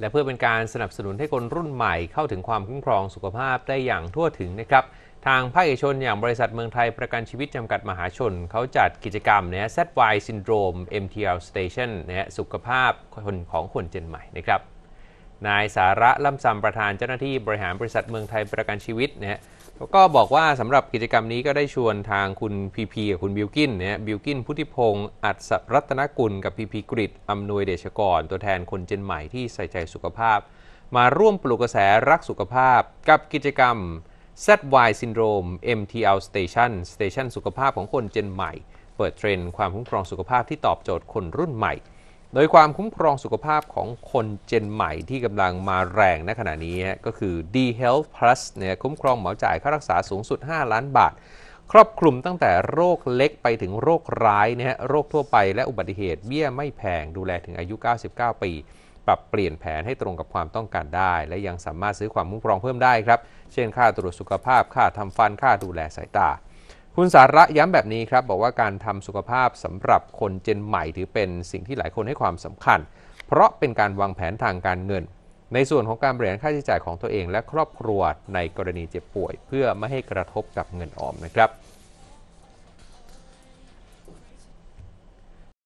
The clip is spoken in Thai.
และเพื่อเป็นการสนับสนุนให้คนรุ่นใหม่เข้าถึงความคุ้มครองสุขภาพได้อย่างทั่วถึงนะครับทางภาคเอกชนอย่างบริษัทเมืองไทยประกันชีวิตจำกัดมหาชน เขาจัดกิจกรรมนะ ZY Syndrome MTL Station นะสุขภาพคนของคนเจนใหม่นะครับนายสาระล่ำซำประธานเจ้าหน้าที่บริหารบริษัทเมืองไทยประกันชีวิตนะแล้วก็บอกว่าสำหรับกิจกรรมนี้ก็ได้ชวนทางคุณพีพีกับคุณบิวกินเนี่ยบิวกินพุทธิพงศ์อัศรัตนกุลกับพีพีกริดอำนวยเดชกร ตัวแทนคนเจนใหม่ที่ใส่ใจสุขภาพ มาร่วมปลุกกระแส รักสุขภาพกับกิจกรรม ZY Syndrome MTL Station Station สุขภาพของคนเจนใหม่ เปิดเทรนด์ความคุ้มครองสุขภาพที่ตอบโจทย์คนรุ่นใหม่โดยความคุ้มครองสุขภาพของคนเจนใหม่ที่กำลังมาแรงในขณะนี้ก็คือ D Health Plus เนี่ยคุ้มครองหมอจ่ายค่ารักษาสูงสุด 5 ล้านบาท ครอบคลุมตั้งแต่โรคเล็กไปถึงโรคร้ายนะฮะโรคทั่วไปและอุบัติเหตุเบี้ยไม่แพงดูแลถึงอายุ 99 ปี ปรับเปลี่ยนแผนให้ตรงกับความต้องการได้ และยังสามารถซื้อความคุ้มครองเพิ่มได้ครับเช่น ค่าตรวจสุขภาพ ค่าทำฟันค่าดูแลสายตาคุณสาระย้ำแบบนี้ครับ บอกว่าการทำสุขภาพสำหรับคนเจนใหม่ถือเป็นสิ่งที่หลายคนให้ความสำคัญ เพราะเป็นการวางแผนทางการเงิน ในส่วนของการบริหารค่าใช้จ่ายของตัวเอง และครอบครัวในกรณีเจ็บป่วย เพื่อไม่ให้กระทบกับเงินออมนะครับ